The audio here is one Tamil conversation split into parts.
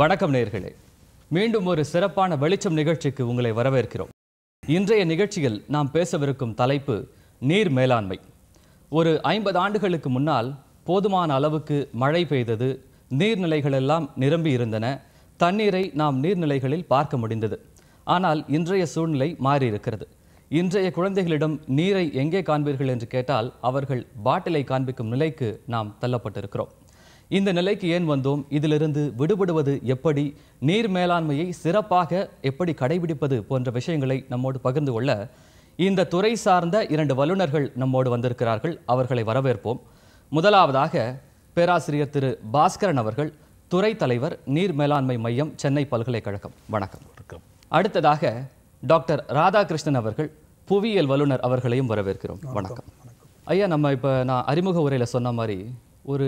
வணக்கம் நேர்களே மீண்டும் ஒரு சிறப்பான வெளிச்சம் நிகழ்ச்சிக்கு உங்களை வரவேற்கிறோம் இன்றைய நிகழ்ச்சியில் நாம் பேசவிருக்கும் தலைப்பு நீர் மேலாண்மை ஒரு ஐம்பது ஆண்டுகளுக்கு முன்னால் போதுமான அளவுக்கு மழை பெய்தது நீர்நிலைகளெல்லாம் நிரம்பி இருந்தன தண்ணீரை நாம் நீர்நிலைகளில் பார்க்க முடிந்தது ஆனால் இன்றைய சூழ்நிலை மாறியிருக்கிறது இன்றைய குழந்தைகளிடம் நீரை எங்கே காண்பீர்கள் என்று கேட்டால் அவர்கள் பாட்டிலை காண்பிக்கும் நிலைக்கு நாம் தள்ளப்பட்டிருக்கிறோம் இந்த நிலைக்கு ஏன் வந்தோம் இதிலிருந்து விடுபடுவது எப்படி நீர் மேலாண்மையை சிறப்பாக எப்படி கடைபிடிப்பது போன்ற விஷயங்களை நம்மோடு பகிர்ந்து கொள்ள இந்த துறை சார்ந்த இரண்டு வல்லுநர்கள் நம்மோடு வந்திருக்கிறார்கள் அவர்களை வரவேற்போம் முதலாவதாக பேராசிரியர் திரு பாஸ்கரன் அவர்கள் துறை தலைவர் நீர் மேலாண்மை மையம் சென்னை பல்கலைக்கழகம் வணக்கம் வணக்கம் அடுத்ததாக டாக்டர் ராதாகிருஷ்ணன் அவர்கள் புவியியல் வல்லுநர் அவர்களையும் வரவேற்கிறோம் வணக்கம் ஐயா நம்ம இப்போ நான் அறிமுக உரையில் சொன்ன மாதிரி ஒரு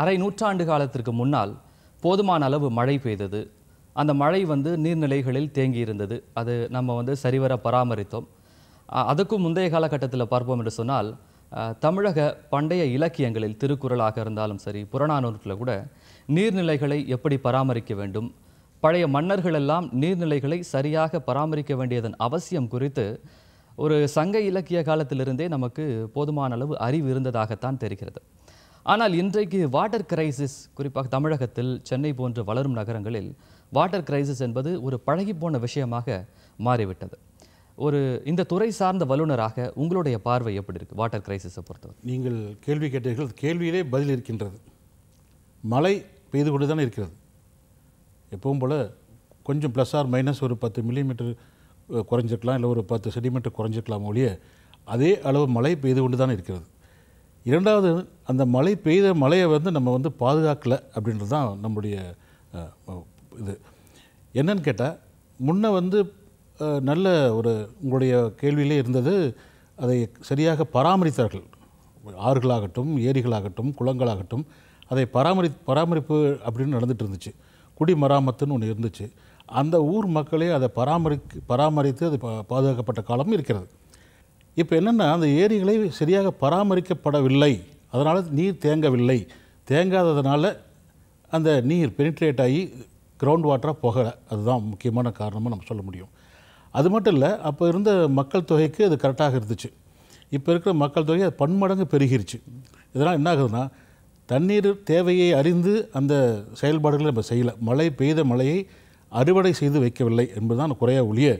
அரை நூற்றாண்டு காலத்திற்கு முன்னால் போதுமான அளவு மழை பெய்தது அந்த மழை வந்து நீர்நிலைகளில் தேங்கி இருந்தது அது நம்ம வந்து சரிவர பராமரித்தோம் அதுக்கும் முந்தைய காலகட்டத்தில் பார்ப்போம் என்று சொன்னால் தமிழக பண்டைய இலக்கியங்களில் திருக்குறளாக இருந்தாலும் சரி புறநானூற்றில் கூட நீர்நிலைகளை எப்படி பராமரிக்க வேண்டும் பழைய மன்னர்களெல்லாம் நீர்நிலைகளை சரியாக பராமரிக்க வேண்டியதன் அவசியம் குறித்து ஒரு சங்க இலக்கிய காலத்திலிருந்தே நமக்கு போதுமான அளவு அறிவு இருந்ததாகத்தான் தெரிகிறது ஆனால் இன்றைக்கு வாட்டர் கிரைசிஸ் குறிப்பாக தமிழகத்தில் சென்னை போன்ற வளரும் நகரங்களில் வாட்டர் கிரைசிஸ் என்பது ஒரு பழகி போன விஷயமாக மாறிவிட்டது ஒரு இந்த துறை சார்ந்த வல்லுநராக உங்களுடைய பார்வை எப்படி இருக்குது வாட்டர் கிரைசிஸை பொறுத்தவரை நீங்கள் கேள்வி கேட்டீர்கள் கேள்வியிலே பதில் இருக்கின்றது மழை பெய்து கொண்டு தானே இருக்கிறது எப்பவும் போல் கொஞ்சம் ப்ளஸ் ஆர் மைனஸ் ஒரு பத்து மில்லிமீட்டர் குறைஞ்சிருக்கலாம் இல்லை ஒரு பத்து சென்டிமீட்டர் குறைஞ்சிருக்கலாம் ஒழிய அதே அளவு மழை பெய்து கொண்டு தானே இருக்கிறது இரண்டாவது அந்த மழை பெய்த மழையை வந்து நம்ம வந்து பாதுகாக்கலை அப்படின்றது தான் நம்முடைய இது என்னன்னு கேட்டால் முன்ன வந்து நல்ல ஒரு உங்களுடைய கேள்வியிலே இருந்தது அதை சரியாக பராமரித்தார்கள் ஆறுகளாகட்டும் ஏரிகளாகட்டும் குளங்களாகட்டும் அதை பராமரி பராமரிப்பு அப்படின்னு நடந்துகிட்டு இருந்துச்சு குடிமராமத்துன்னு ஒன்று இருந்துச்சு அந்த ஊர் மக்களே அதை பராமரி பராமரித்து அது பாதுகாக்கப்பட்ட காலமும் இருக்கிறது இப்போ என்னென்னா அந்த ஏரிகளை சரியாக பராமரிக்கப்படவில்லை அதனால் நீர் தேங்கவில்லை தேங்காததுனால அந்த நீர் பெனிட்ரேட் ஆகி கிரவுண்ட் வாட்டராக போகலை அதுதான் முக்கியமான காரணமாக நம்ம சொல்ல முடியும் அது மட்டும் இல்லை அப்போ இருந்த மக்கள் தொகைக்கு அது கரெக்டாக இருந்துச்சு இப்போ இருக்கிற மக்கள் தொகை அது பன்மடங்கு பெருகிருச்சு இதனால் என்ன ஆகுதுன்னா தண்ணீர் தேவையை அறிந்து அந்த செயல்பாடுகளை நம்ம செய்யலை மழை பெய்த மழையை அறுவடை செய்து வைக்கவில்லை என்பதுதான் குறைய ஒழிய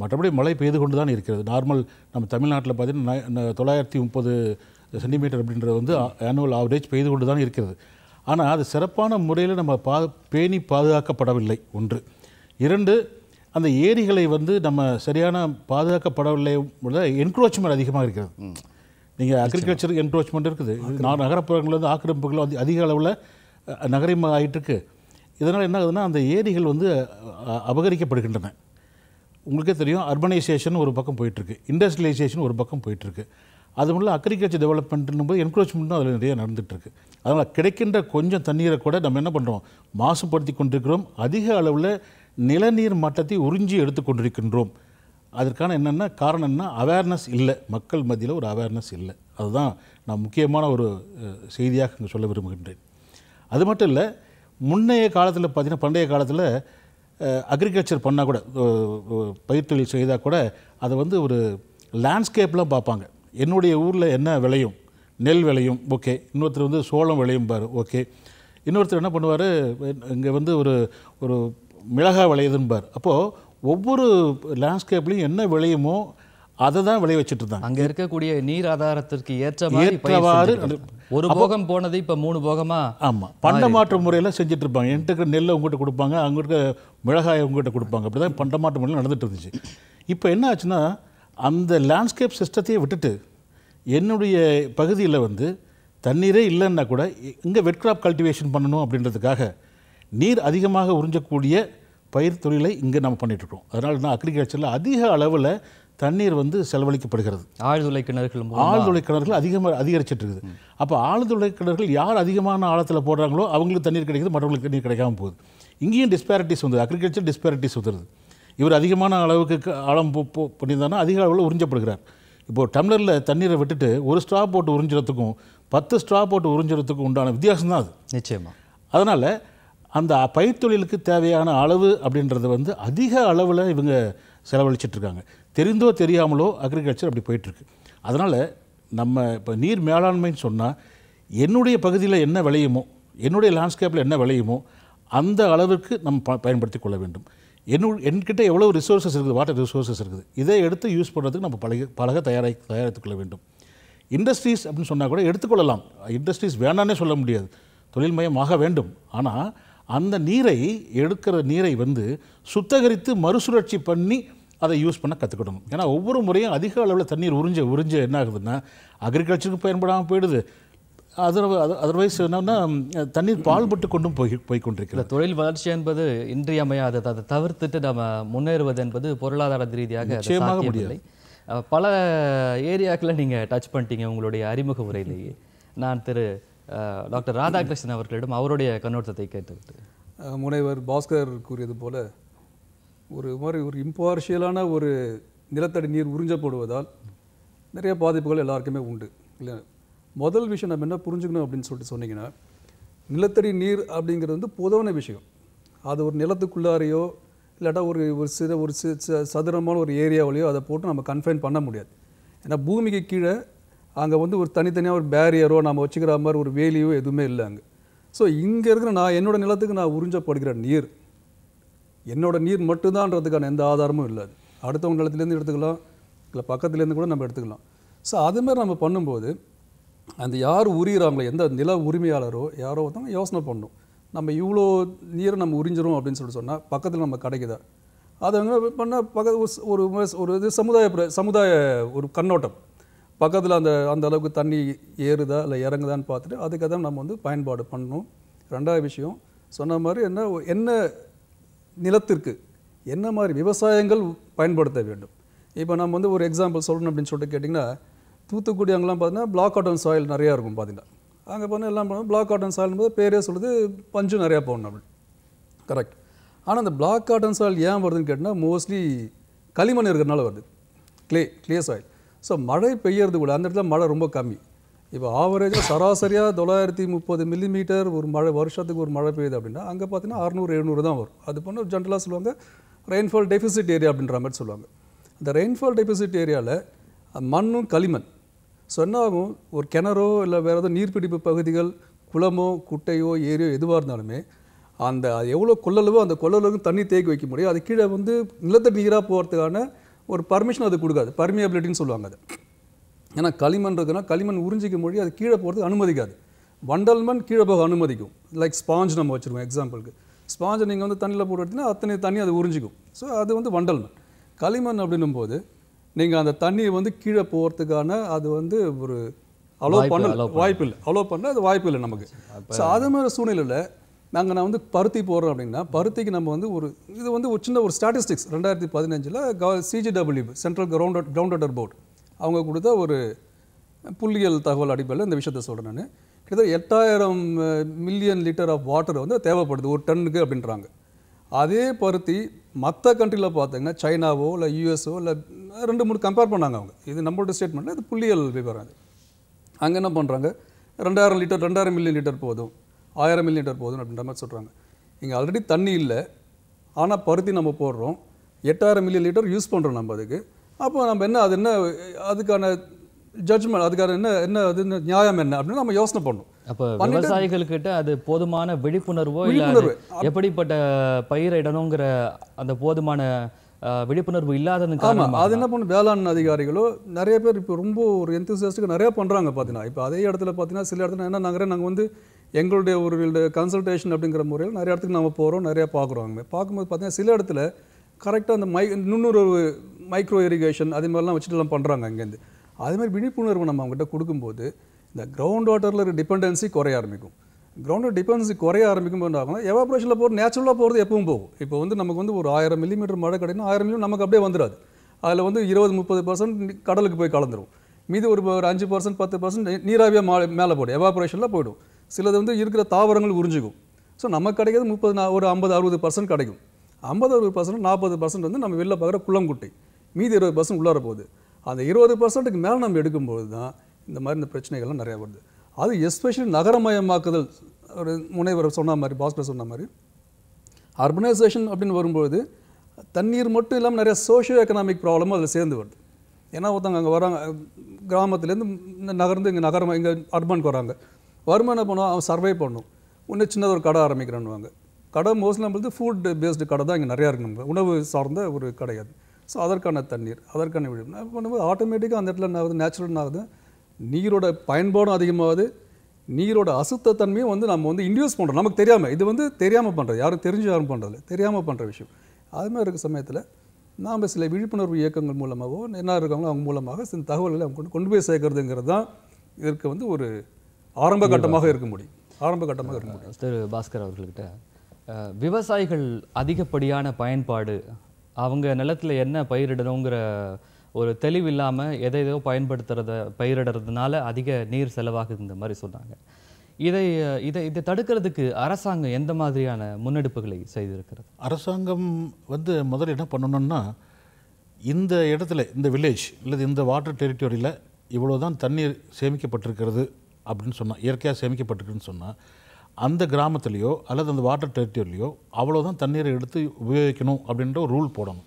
மற்றபடி மழை பெய்து கொண்டு தான் இருக்கிறது நார்மல் நம்ம தமிழ்நாட்டில் பார்த்திங்கன்னா தொள்ளாயிரத்தி முப்பது சென்டிமீட்டர் அப்படின்றது வந்து ஆனுவல் ஆவரேஜ் பெய்து கொண்டு தான் இருக்கிறது ஆனால் அது சிறப்பான முறையில் நம்ம பா பேணி பாதுகாக்கப்படவில்லை ஒன்று இரண்டு அந்த ஏரிகளை வந்து நம்ம சரியான பாதுகாக்கப்படவில்லை என்க்ரோச்மெண்ட் அதிகமாக இருக்கிறது நீங்கள் அக்ரிகல்ச்சர் என்க்ரோச்மெண்ட் இருக்குது நான் நகரப்புறங்களில் வந்து ஆக்கிரமிப்புகள் வந்து அதிக அளவில் நகரமாக ஆகிட்டு இருக்குது இதனால் என்ன ஆகுதுன்னா அந்த ஏரிகள் வந்து அபகரிக்கப்படுகின்றன உங்களுக்கே தெரியும் அர்பனைசேஷன் ஒரு பக்கம் போயிட்டுருக்கு இண்டஸ்ட்ரியலைசேஷன் ஒரு பக்கம் போயிட்டுருக்கு அது மட்டும் அக்ரிகல்ச்சர் டெவலப்மெண்ட்னும் போது என்க்ரோச்மெண்ட்டும் அதில் நிறைய நடந்துகிட்ருக்கு அதனால் கிடைக்கின்ற கொஞ்சம் தண்ணீரை கூட நம்ம என்ன பண்ணுறோம் மாசுபடுத்தி கொண்டிருக்கிறோம் அதிக அளவில் நிலநீர் மட்டத்தை உறிஞ்சி எடுத்துக்கொண்டிருக்கின்றோம் அதற்கான என்னென்னா காரணம்னா அவேர்னஸ் இல்லை மக்கள் மத்தியில் ஒரு அவேர்னஸ் இல்லை அதுதான் நான் முக்கியமான ஒரு செய்தியாக இங்கே சொல்ல விரும்புகின்றேன் அது மட்டும் இல்லை முன்னைய காலத்தில் பார்த்திங்கன்னா பண்டைய காலத்தில் அக்ரிகல்ச்சர் பண்ணால் கூட பயிர்த்தொழில் செய்தால் கூட அதை வந்து ஒரு லேண்ட்ஸ்கேப்லாம் பார்ப்பாங்க என்னுடைய ஊரில் என்ன விளையும் நெல் விளையும் ஓகே இன்னொருத்தர் வந்து சோளம் விளையும் பாரு ஓகே இன்னொருத்தர் என்ன பண்ணுவார் இங்கே வந்து ஒரு ஒரு மிளகாய் பார் அப்போது ஒவ்வொரு லேண்ட்ஸ்கேப்லேயும் என்ன விளையுமோ அதை தான் விளைய வச்சுட்டு இருந்தாங்க அங்கே இருக்கக்கூடிய நீர் ஆதாரத்திற்கு ஏற்ற ஏற்றவாறு ஒரு போகம் போனது இப்போ மூணு போகமா ஆமாம் பண்டமாற்று முறையில் செஞ்சுட்டு இருப்பாங்க என்கிட்ட நெல் உங்ககிட்ட கொடுப்பாங்க அங்கே மிளகாய் உங்ககிட்ட கொடுப்பாங்க அப்படி தான் பண்டமாற்று முறையில் நடந்துட்டு இருந்துச்சு இப்போ என்ன ஆச்சுன்னா அந்த லேண்ட்ஸ்கேப் சிஸ்டத்தையே விட்டுட்டு என்னுடைய பகுதியில் வந்து தண்ணீரே இல்லைன்னா கூட இங்கே வெட் கிராப் கல்டிவேஷன் பண்ணணும் அப்படின்றதுக்காக நீர் அதிகமாக உறிஞ்சக்கூடிய பயிர் தொழிலை இங்கே நம்ம பண்ணிகிட்ருக்கோம் அதனால் நான் அக்ரிகல்ச்சரில் அதிக அளவில் தண்ணீர் வந்து செலவழிக்கப்படுகிறது ஆழ்துளை கிணறுகள் ஆழ்துளை கிணறுகள் அதிகமாக அதிகரிச்சுட்டு இருக்குது அப்போ ஆழ்துளை கிணறுகள் யார் அதிகமான ஆழத்தில் போடுறாங்களோ அவங்களுக்கு தண்ணீர் கிடைக்குது மற்றவங்களுக்கு தண்ணீர் கிடைக்காம போகுது இங்கேயும் டிஸ்பேரிட்டிஸ் வந்து அக்ரிகல்ச்சர் டிஸ்பேரிட்டிஸ் வந்துருது இவர் அதிகமான அளவுக்கு ஆழம் பண்ணியிருந்தாங்கன்னா அதிக அளவில் உறிஞ்சப்படுகிறார் இப்போது டம்ளரில் தண்ணீரை விட்டுட்டு ஒரு ஸ்ட்ரா போட்டு உறிஞ்சுறதுக்கும் பத்து ஸ்ட்ரா போட்டு உறிஞ்சுறதுக்கும் உண்டான வித்தியாசம் தான் அது நிச்சயமாக அதனால் அந்த பயிர் தொழிலுக்கு தேவையான அளவு அப்படின்றது வந்து அதிக அளவில் இவங்க செலவழிச்சிட்ருக்காங்க தெரிந்தோ தெரியாமலோ அக்ரிகல்ச்சர் அப்படி போயிட்டுருக்கு அதனால் நம்ம இப்போ நீர் மேலாண்மைன்னு சொன்னால் என்னுடைய பகுதியில் என்ன விளையுமோ என்னுடைய லேண்ட்ஸ்கேப்பில் என்ன விளையுமோ அந்த அளவிற்கு நம்ம ப பயன்படுத்தி கொள்ள வேண்டும் என்னுடைய என்கிட்ட எவ்வளோ ரிசோர்ஸஸ் இருக்குது வாட்டர் ரிசோர்ஸஸ் இருக்குது இதை எடுத்து யூஸ் பண்ணுறதுக்கு நம்ம பழக பழக தயாரி தயாரித்து கொள்ள வேண்டும் இண்டஸ்ட்ரீஸ் அப்படின்னு சொன்னால் கூட எடுத்துக்கொள்ளலாம் இண்டஸ்ட்ரீஸ் வேணான்னே சொல்ல முடியாது தொழில் ஆக வேண்டும் ஆனால் அந்த நீரை எடுக்கிற நீரை வந்து சுத்தகரித்து மறுசுழற்சி பண்ணி அதை யூஸ் பண்ண கற்றுக்கணும் ஏன்னா ஒவ்வொரு முறையும் அதிக அளவில் தண்ணீர் உறிஞ்ச உறிஞ்ச என்ன ஆகுதுன்னா அக்ரிகல்ச்சருக்கு பயன்படாமல் போயிடுது அதர் அதர்வைஸ் என்னன்னா தண்ணீர் பால்பட்டு கொண்டும் போய் போய் கொண்டிருக்கிறது தொழில் வளர்ச்சி என்பது இன்றியமையாதது அதை தவிர்த்துட்டு நம்ம முன்னேறுவது என்பது பொருளாதார ரீதியாக நிச்சயமாக முடியவில்லை பல ஏரியாக்களை நீங்கள் டச் பண்ணிட்டீங்க உங்களுடைய அறிமுக உரையிலேயே நான் திரு டாக்டர் ராதாகிருஷ்ணன் அவர்களிடம் அவருடைய கண்ணோட்டத்தை கேட்டுக்கிட்டு முனைவர் பாஸ்கர் கூறியது போல ஒரு மாதிரி ஒரு இம்பார்ஷியலான ஒரு நிலத்தடி நீர் உறிஞ்சப்படுவதால் நிறைய பாதிப்புகள் எல்லாருக்குமே உண்டு இல்லை முதல் விஷயம் நம்ம என்ன புரிஞ்சுக்கணும் அப்படின்னு சொல்லிட்டு சொன்னிங்கன்னா நிலத்தடி நீர் அப்படிங்கிறது வந்து பொதுவான விஷயம் அது ஒரு நிலத்துக்குள்ளாரையோ இல்லாட்டா ஒரு ஒரு சிறு ஒரு சதுரமான ஒரு ஏரியாவிலையோ அதை போட்டு நம்ம கன்ஃபைன் பண்ண முடியாது ஏன்னா பூமிக்கு கீழே அங்கே வந்து ஒரு தனித்தனியாக ஒரு பேரியரோ நம்ம வச்சுக்கிற மாதிரி ஒரு வேலியோ எதுவுமே இல்லை அங்கே ஸோ இங்கே இருக்கிற நான் என்னோடய நிலத்துக்கு நான் உறிஞ்சப்படுகிற நீர் என்னோடய நீர் மட்டும்தான்றதுக்கான எந்த ஆதாரமும் இல்லை அடுத்தவங்க நிலத்துலேருந்து எடுத்துக்கலாம் இல்லை பக்கத்துலேருந்து கூட நம்ம எடுத்துக்கலாம் ஸோ அதுமாதிரி நம்ம பண்ணும்போது அந்த யார் உரியிறாங்களோ எந்த நில உரிமையாளரோ யாரோ ஒருத்தவங்க யோசனை பண்ணும் நம்ம இவ்வளோ நீரை நம்ம உறிஞ்சிரும் அப்படின்னு சொல்லி சொன்னால் பக்கத்தில் நம்ம கிடைக்குதா அதை பண்ண பக்க ஒரு ஒரு இது சமுதாய சமுதாய ஒரு கண்ணோட்டம் பக்கத்தில் அந்த அந்த அளவுக்கு தண்ணி ஏறுதா இல்லை இறங்குதான்னு பார்த்துட்டு அதுக்காக தான் நம்ம வந்து பயன்பாடு பண்ணணும் ரெண்டாவது விஷயம் சொன்ன மாதிரி என்ன என்ன நிலத்திற்கு என்ன மாதிரி விவசாயங்கள் பயன்படுத்த வேண்டும் இப்போ நம்ம வந்து ஒரு எக்ஸாம்பிள் சொல்லணும் அப்படின்னு சொல்லிட்டு கேட்டிங்கன்னா தூத்துக்குடி அங்கெல்லாம் பார்த்தீங்கன்னா பிளாக் காட்டன் சாயில் நிறையா இருக்கும் பார்த்தீங்கன்னா அங்கே போனால் எல்லாம் பண்ணால் பிளாக் காட்டன் சாயில் போது பேரே சொல்லுது பஞ்சு நிறையா போகணும் அப்படி கரெக்ட் ஆனால் அந்த பிளாக் காட்டன் சாயில் ஏன் வருதுன்னு கேட்டிங்கன்னா மோஸ்ட்லி களிமண் இருக்கிறதுனால வருது க்ளே க்ளே சாயில் ஸோ மழை பெய்யறது கூட அந்த இடத்துல மழை ரொம்ப கம்மி இப்போ ஆவரேஜாக சராசரியாக தொள்ளாயிரத்தி முப்பது மில்லிமீட்டர் ஒரு மழை வருஷத்துக்கு ஒரு மழை பெய்யுது அப்படின்னா அங்கே பார்த்தீங்கன்னா அறுநூறு எழுநூறு தான் வரும் அது பண்ண ஜென்ரலாக சொல்லுவாங்க ரெயின்ஃபால் டெஃபிசிட் ஏரியா அப்படின்ற மாதிரி சொல்லுவாங்க அந்த ரெயின்ஃபால் டெஃபிசிட் ஏரியாவில் மண்ணும் களிமண் ஸோ என்ன ஆகும் ஒரு கிணறோ இல்லை வேறு ஏதோ நீர்பிடிப்பு பகுதிகள் குளமோ குட்டையோ ஏரியோ எதுவாக இருந்தாலுமே அந்த எவ்வளோ கொள்ளளவோ அந்த கொள்ளளவுக்கும் தண்ணி தேக்கி வைக்க முடியும் அது கீழே வந்து நிலத்தடி நீராக போகிறதுக்கான ஒரு பர்மிஷன் அது கொடுக்காது பர்மியபிலிட்டின்னு சொல்லுவாங்க அது ஏன்னா களிமண் இருக்குன்னா களிமண் உறிஞ்சிக்க மொழி அது கீழே போகிறதுக்கு அனுமதிக்காது வண்டல் மண் கீழே போக அனுமதிக்கும் லைக் ஸ்பாஞ்ச் நம்ம வச்சுருவோம் எக்ஸாம்பிளுக்கு ஸ்பாஞ்ச் நீங்கள் வந்து தண்ணியில் போட்டு எடுத்தீங்கன்னா அத்தனை தண்ணி அது உறிஞ்சிக்கும் ஸோ அது வந்து வண்டல் மண் களிமண் அப்படின்னும் போது நீங்கள் அந்த தண்ணியை வந்து கீழே போகிறதுக்கான அது வந்து ஒரு அலோவ் பண்ண வாய்ப்பு இல்லை அலோவ் பண்ண அது வாய்ப்பு இல்லை நமக்கு ஸோ அது மாதிரி சூழ்நிலையில் நாங்கள் நான் வந்து பருத்தி போடுறோம் அப்படின்னா பருத்திக்கு நம்ம வந்து ஒரு இது வந்து ஒரு சின்ன ஒரு ஸ்டாட்டிஸ்டிக்ஸ் ரெண்டாயிரத்தி பதினஞ்சில் க C G W central ground ground water board அவங்க கொடுத்த ஒரு புள்ளியியல் தகவல் அடிப்படையில் இந்த விஷயத்த சொல்கிறேன் நான் கிட்டத்தட்ட எட்டாயிரம் மில்லியன் லிட்டர் ஆஃப் வாட்டர் வந்து தேவைப்படுது ஒரு டன்னுக்கு அப்படின்றாங்க அதே பருத்தி மற்ற கண்ட்ரியில் பார்த்தீங்கன்னா சைனாவோ இல்லை யூஎஸ்ஓ இல்லை ரெண்டு மூணு கம்பேர் பண்ணாங்க அவங்க இது நம்மளோட ஸ்டேட்மெண்ட்டில் இது புள்ளியல் விவரம் அது அங்கே என்ன பண்ணுறாங்க ரெண்டாயிரம் லிட்டர் ரெண்டாயிரம் மில்லியன் லிட்டர் போதும் ஆயிரம் மில்லி லிட்டர் போதும் அப்படின்ற மாதிரி சொல்கிறாங்க இங்கே ஆல்ரெடி தண்ணி இல்லை ஆனால் பருத்தி நம்ம போடுறோம் எட்டாயிரம் மில்லி லிட்டர் யூஸ் பண்ணுறோம் நம்ம அதுக்கு அப்போ நம்ம என்ன அது என்ன அதுக்கான ஜட்ஜ்மெண்ட் அதுக்கான என்ன என்ன அது என்ன நியாயம் என்ன அப்படின்னு நம்ம யோசனை பண்ணணும் அப்போ விவசாயிகள்கிட்ட அது போதுமான விழிப்புணர்வோ இல்லை எப்படிப்பட்ட பயிரிடணுங்கிற அந்த போதுமான விழிப்புணர்வு இல்லாதது ஆமாம் அது என்ன பண்ணும் வேளாண் அதிகாரிகளோ நிறைய பேர் இப்போ ரொம்ப ஒரு எந்தூசியாஸ்டிக்காக நிறையா பண்ணுறாங்க பார்த்தீங்கன்னா இப்போ அதே இடத்துல பார்த்தீங்கன்னா சில இடத்துல என்ன நாங்கள் நாங்கள் வந்து எங்களுடைய ஒரு கன்சல்டேஷன் அப்படிங்கிற முறையில் நிறைய இடத்துக்கு நம்ம போகிறோம் நிறையா பார்க்குறோம் பார்க்கும்போது பார்த்தீங்கன்னா சில இடத்துல கரெக்டாக அந்த மை நுண்ணுறவு மைக்ரோ இரிகேஷன் அதே மாதிரிலாம் வச்சுட்டுலாம் பண்ணுறாங்க அங்கேருந்து அதேமாதிரி விழிப்புணர்வு நம்ம அவங்ககிட்ட கொடுக்கும்போது இந்த கிரவுண்ட் வாட்டரில் ஒரு டிபெண்டன்சி குறைய ஆரம்பிக்கும் கிரவுண்ட் டிபெண்டன்சி குறைய ஆரம்பிக்கும் போது ஆகும் எவாப்ரேஷனில் போகிற நேச்சுரலாக போகிறது எப்பவும் போகும் இப்போ வந்து நமக்கு வந்து ஒரு ஆயிரம் மில்லிமீட்டர் மழை கிடைக்கும் ஆயிரம் மில்லி நமக்கு அப்படியே வந்துடாது அதில் வந்து இருபது முப்பது பர்சன்ட் கடலுக்கு போய் கலந்துரும் மீது ஒரு ஒரு அஞ்சு பர்சன்ட் பத்து பர்சன்ட் நீராவியாக மேலே போய்டும் எவாப்ரேஷனில் போய்டும் சிலது வந்து இருக்கிற தாவரங்கள் உறிஞ்சிக்கும் ஸோ நமக்கு கிடைக்கிறது முப்பது ஒரு ஐம்பது அறுபது பர்சன்ட் கிடைக்கும் ஐம்பது அறுபது பர்சன்ட் நாற்பது பர்சன்ட் வந்து நம்ம வெளில பார்க்குற குள்ளங்குட்டை மீதி இருபது பர்சன்ட் உள்ளார போகுது அந்த இருபது பர்சன்ட்டுக்கு மேலே நம்ம எடுக்கும்போது தான் இந்த மாதிரி இந்த பிரச்சனைகள்லாம் நிறையா வருது அது எஸ்பெஷலி நகரமயமாக்குதல் ஒரு முனைவர் சொன்ன மாதிரி பாஸ்கர் சொன்ன மாதிரி அர்பனைசேஷன் அப்படின்னு வரும்போது தண்ணீர் மட்டும் இல்லாமல் நிறைய சோஷியோ எக்கனாமிக் ப்ராப்ளமும் அதில் சேர்ந்து வருது ஏன்னா ஒருத்தவங்க அங்கே வராங்க கிராமத்துலேருந்து நகர்ந்து இங்கே நகரம் இங்கே அர்பனுக்கு வராங்க வருமானம் என்ன அவன் சர்வை பண்ணும் இன்னும் சின்னதாக ஒரு கடை ஆரம்பிக்கிறான்வாங்க கடை மோஸ்ட்லி நம்மளது ஃபுட் பேஸ்டு கடை தான் இங்கே நிறையா இருக்கு நம்ம உணவு சார்ந்த ஒரு கடை அது ஸோ அதற்கான தண்ணீர் அதற்கான விழிப்பு பண்ணும்போது ஆட்டோமேட்டிக்காக அந்த இடத்துல என்ன ஆகுது நேச்சுரல் ஆகுது நீரோட பயன்பாடும் அதிகமாகுது நீரோட தன்மையும் வந்து நம்ம வந்து இன்டியூஸ் பண்ணுறோம் நமக்கு தெரியாமல் இது வந்து தெரியாமல் பண்ணுறது யாரும் தெரிஞ்சு யாரும் பண்ணுறது தெரியாமல் பண்ணுற விஷயம் அதுமாதிரி இருக்க சமயத்தில் நாம் சில விழிப்புணர்வு இயக்கங்கள் மூலமாகவோ என்ன இருக்காங்களோ அவங்க மூலமாக சில தகவல்களை அவங்க கொண்டு கொண்டு போய் சேர்க்கறதுங்கிறது தான் இதற்கு வந்து ஒரு ஆரம்ப கட்டமாக இருக்க முடியும் ஆரம்ப கட்டமாக இருக்க முடியும் திரு பாஸ்கர் அவர்கள்கிட்ட விவசாயிகள் அதிகப்படியான பயன்பாடு அவங்க நிலத்தில் என்ன பயிரிடணுங்கிற ஒரு தெளிவு இல்லாமல் எதை எதோ பயன்படுத்துகிறத பயிரிடுறதுனால அதிக நீர் இந்த மாதிரி சொன்னாங்க இதை இதை இதை தடுக்கிறதுக்கு அரசாங்கம் எந்த மாதிரியான முன்னெடுப்புகளை செய்திருக்கிறது அரசாங்கம் வந்து முதல்ல என்ன பண்ணணும்னா இந்த இடத்துல இந்த வில்லேஜ் அல்லது இந்த வாட்டர் டெரிட்டோரியில் இவ்வளோ தான் தண்ணீர் சேமிக்கப்பட்டிருக்கிறது அப்படின்னு சொன்னால் இயற்கையாக சேமிக்கப்பட்டிருக்குன்னு சொன்னால் அந்த கிராமத்துலேயோ அல்லது அந்த வாட்டர் டெரிட்டரியிலையோ அவ்வளோதான் தண்ணீரை எடுத்து உபயோகிக்கணும் அப்படின்ற ஒரு ரூல் போடணும்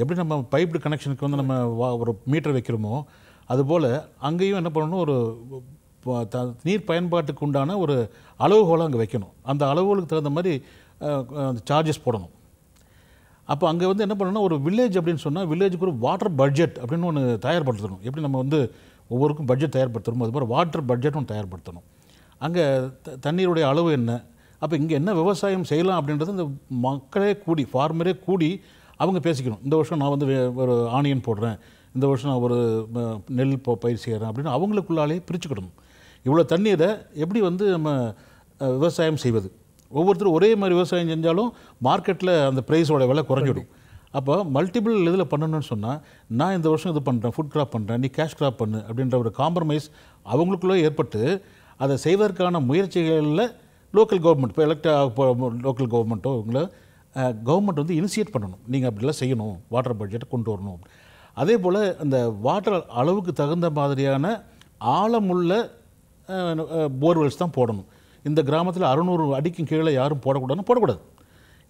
எப்படி நம்ம பைப்டு கனெக்ஷனுக்கு வந்து நம்ம வா ஒரு மீட்டர் வைக்கிறோமோ அதுபோல் அங்கேயும் என்ன பண்ணணும் ஒரு த நீர் பயன்பாட்டுக்கு உண்டான ஒரு அளவுகோலை அங்கே வைக்கணும் அந்த அளவுகளுக்கு தகுந்த மாதிரி அந்த சார்ஜஸ் போடணும் அப்போ அங்கே வந்து என்ன பண்ணணும்னா ஒரு வில்லேஜ் அப்படின்னு சொன்னால் வில்லேஜுக்கு ஒரு வாட்டர் பட்ஜெட் அப்படின்னு ஒன்று தயார்படுத்தணும் எப்படி நம்ம வந்து ஒவ்வொருக்கும் பட்ஜெட் தயார்படுத்தணும் அதுமாதிரி வாட்டர் பட்ஜெட்டும் தயார்படுத்தணும் அங்கே த தண்ணீருடைய அளவு என்ன அப்போ இங்கே என்ன விவசாயம் செய்யலாம் அப்படின்றது இந்த மக்களே கூடி ஃபார்மரே கூடி அவங்க பேசிக்கணும் இந்த வருஷம் நான் வந்து ஒரு ஆனியன் போடுறேன் இந்த வருஷம் நான் ஒரு நெல் பயிர் செய்கிறேன் அப்படின்னு அவங்களுக்குள்ளாலேயே பிரிச்சுக்கிடணும் இவ்வளோ தண்ணீரை எப்படி வந்து நம்ம விவசாயம் செய்வது ஒவ்வொருத்தரும் ஒரே மாதிரி விவசாயம் செஞ்சாலும் மார்க்கெட்டில் அந்த ப்ரைஸோட விலை குறைஞ்சிடும் அப்போ மல்டிபிள் இதில் பண்ணணும்னு சொன்னால் நான் இந்த வருஷம் இது பண்ணுறேன் ஃபுட் கிராப் பண்ணுறேன் நீ கேஷ் கிராப் பண்ணு அப்படின்ற ஒரு காம்ப்ரமைஸ் அவங்களுக்குள்ளே ஏற்பட்டு அதை செய்வதற்கான முயற்சிகளில் லோக்கல் கவர்மெண்ட் இப்போ எலக்ட் லோக்கல் கவர்மெண்ட்டோ இவங்கள கவர்மெண்ட் வந்து இனிஷியேட் பண்ணணும் நீங்கள் அப்படிலாம் செய்யணும் வாட்டர் பட்ஜெட்டை கொண்டு வரணும் அதே போல் அந்த வாட்டர் அளவுக்கு தகுந்த மாதிரியான ஆழமுள்ள போர்வெல்ஸ் தான் போடணும் இந்த கிராமத்தில் அறுநூறு அடிக்கும் கீழே யாரும் போடக்கூடாதுன்னு போடக்கூடாது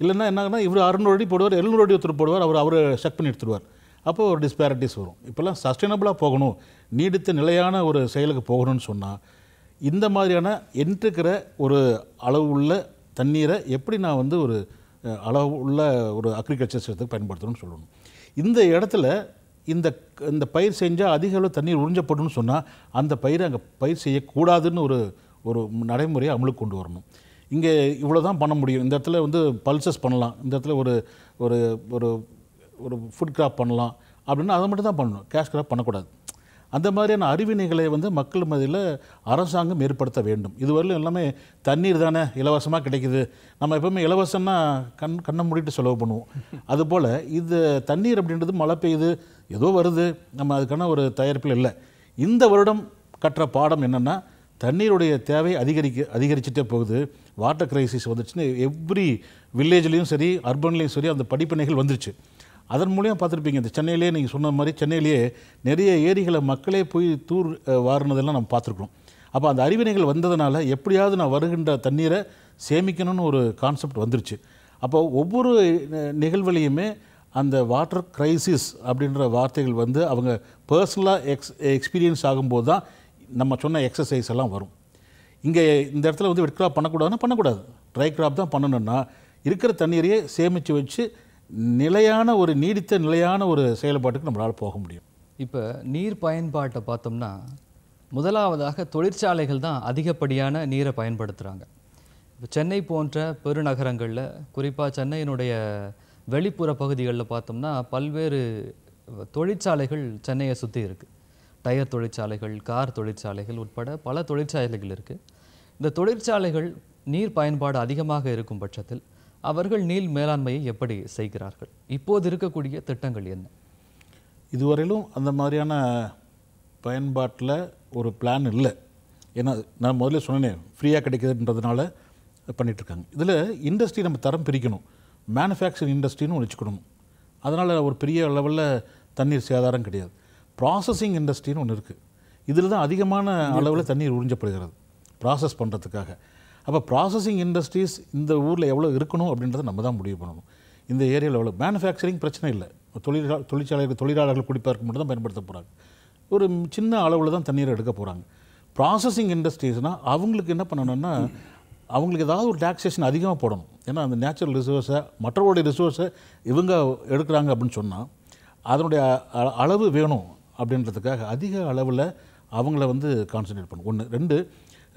இல்லைன்னா என்னன்னா இவர் அறுநூறு அடி போடுவார் எழுநூறு அடி ஒருத்தர் போடுவார் அவர் அவரை செக் பண்ணி எடுத்துடுவார் அப்போ ஒரு டிஸ்பேரிட்டிஸ் வரும் இப்போல்லாம் சஸ்டைனபிளாக போகணும் நீடித்த நிலையான ஒரு செயலுக்கு போகணும்னு சொன்னால் இந்த மாதிரியான என்ட்ருக்கிற ஒரு அளவு உள்ள தண்ணீரை எப்படி நான் வந்து ஒரு அளவு உள்ள ஒரு அக்ரிகல்ச்சர் சிஸ்டத்துக்கு பயன்படுத்தணும்னு சொல்லணும் இந்த இடத்துல இந்த இந்த பயிர் செஞ்சால் அதிக அளவு தண்ணீர் உறிஞ்சப்படணும்னு சொன்னால் அந்த பயிரை அங்கே பயிர் செய்யக்கூடாதுன்னு ஒரு ஒரு நடைமுறையை அமலுக்கு கொண்டு வரணும் இங்கே இவ்வளோ தான் பண்ண முடியும் இந்த இடத்துல வந்து பல்சஸ் பண்ணலாம் இந்த இடத்துல ஒரு ஒரு ஒரு ஒரு ஃபுட் கிராப் பண்ணலாம் அப்படின்னா அதை மட்டும் தான் பண்ணணும் கேஷ் கிராப் பண்ணக்கூடாது அந்த மாதிரியான அறிவினைகளை வந்து மக்கள் மதியில் அரசாங்கம் ஏற்படுத்த வேண்டும் இதுவரையிலும் எல்லாமே தண்ணீர் தானே இலவசமாக கிடைக்குது நம்ம எப்பவுமே இலவசம்னா கண் கண்ணை மூடிட்டு செலவு பண்ணுவோம் அதுபோல் இது தண்ணீர் அப்படின்றது மழை பெய்யுது ஏதோ வருது நம்ம அதுக்கான ஒரு தயாரிப்பில் இல்லை இந்த வருடம் கற்ற பாடம் என்னென்னா தண்ணீருடைய தேவை அதிகரிக்க அதிகரிச்சுட்டே போகுது வாட்டர் கிரைசிஸ் வந்துச்சுன்னு எவ்ரி வில்லேஜ்லேயும் சரி அர்பன்லேயும் சரி அந்த படிப்பினைகள் வந்துருச்சு அதன் மூலியம் பார்த்துருப்பீங்க இந்த சென்னையிலே நீங்கள் சொன்ன மாதிரி சென்னையிலேயே நிறைய ஏரிகளை மக்களே போய் தூர் வாரினதெல்லாம் நம்ம பார்த்துருக்கோம் அப்போ அந்த அறிவினைகள் வந்ததுனால எப்படியாவது நான் வருகின்ற தண்ணீரை சேமிக்கணும்னு ஒரு கான்செப்ட் வந்துருச்சு அப்போ ஒவ்வொரு நிகழ்வுலையுமே அந்த வாட்டர் க்ரைசிஸ் அப்படின்ற வார்த்தைகள் வந்து அவங்க பர்சனலாக எக்ஸ் எக்ஸ்பீரியன்ஸ் ஆகும்போது தான் நம்ம சொன்ன எக்ஸசைஸ் எல்லாம் வரும் இங்கே இந்த இடத்துல வந்து வெட் பண்ணக்கூடாதுன்னா பண்ணக்கூடாது ட்ரை கிராப் தான் பண்ணணும்னா இருக்கிற தண்ணீரையே சேமித்து வச்சு நிலையான ஒரு நீடித்த நிலையான ஒரு செயல்பாட்டுக்கு நம்மளால் போக முடியும் இப்போ நீர் பயன்பாட்டை பார்த்தோம்னா முதலாவதாக தொழிற்சாலைகள் தான் அதிகப்படியான நீரை பயன்படுத்துகிறாங்க இப்போ சென்னை போன்ற பெருநகரங்களில் குறிப்பாக சென்னையினுடைய வெளிப்புற பகுதிகளில் பார்த்தோம்னா பல்வேறு தொழிற்சாலைகள் சென்னையை சுற்றி இருக்குது டயர் தொழிற்சாலைகள் கார் தொழிற்சாலைகள் உட்பட பல தொழிற்சாலைகள் இருக்குது இந்த தொழிற்சாலைகள் நீர் பயன்பாடு அதிகமாக இருக்கும் பட்சத்தில் அவர்கள் நீர் மேலாண்மையை எப்படி செய்கிறார்கள் இப்போது இருக்கக்கூடிய திட்டங்கள் என்ன இதுவரையிலும் அந்த மாதிரியான பயன்பாட்டில் ஒரு பிளான் இல்லை ஏன்னா நான் முதல்ல சொன்னேன் ஃப்ரீயாக கிடைக்குதுன்றதுனால பண்ணிகிட்ருக்காங்க இதில் இண்டஸ்ட்ரி நம்ம தரம் பிரிக்கணும் மேனுஃபேக்சரிங் இண்டஸ்ட்ரின்னு ஒன்று வச்சுக்கணும் அதனால் ஒரு பெரிய லெவலில் தண்ணீர் சேதாரம் கிடையாது ப்ராசஸிங் இண்டஸ்ட்ரின்னு ஒன்று இருக்குது இதில் தான் அதிகமான அளவில் தண்ணீர் உறிஞ்சப்படுகிறது ப்ராசஸ் பண்ணுறதுக்காக அப்போ ப்ராசஸிங் இண்டஸ்ட்ரீஸ் இந்த ஊரில் எவ்வளோ இருக்கணும் அப்படின்றத நம்ம தான் முடிவு பண்ணணும் இந்த ஏரியாவில் எவ்வளோ மேனுஃபேக்சரிங் பிரச்சனை இல்லை தொழிலா தொழிற்சாலைகள் தொழிலாளர்கள் குடிப்பதற்கு மட்டும் தான் பயன்படுத்த போகிறாங்க ஒரு சின்ன அளவில் தான் தண்ணீரை எடுக்க போகிறாங்க ப்ராசஸிங் இண்டஸ்ட்ரீஸ்னால் அவங்களுக்கு என்ன பண்ணணும்னா அவங்களுக்கு ஏதாவது ஒரு டேக்ஸேஷன் அதிகமாக போடணும் ஏன்னா அந்த நேச்சுரல் ரிசோர்ஸை மற்றவருடைய ரிசோர்ஸை இவங்க எடுக்கிறாங்க அப்படின்னு சொன்னால் அதனுடைய அளவு வேணும் அப்படின்றதுக்காக அதிக அளவில் அவங்கள வந்து கான்சன்ட்ரேட் பண்ணும் ஒன்று ரெண்டு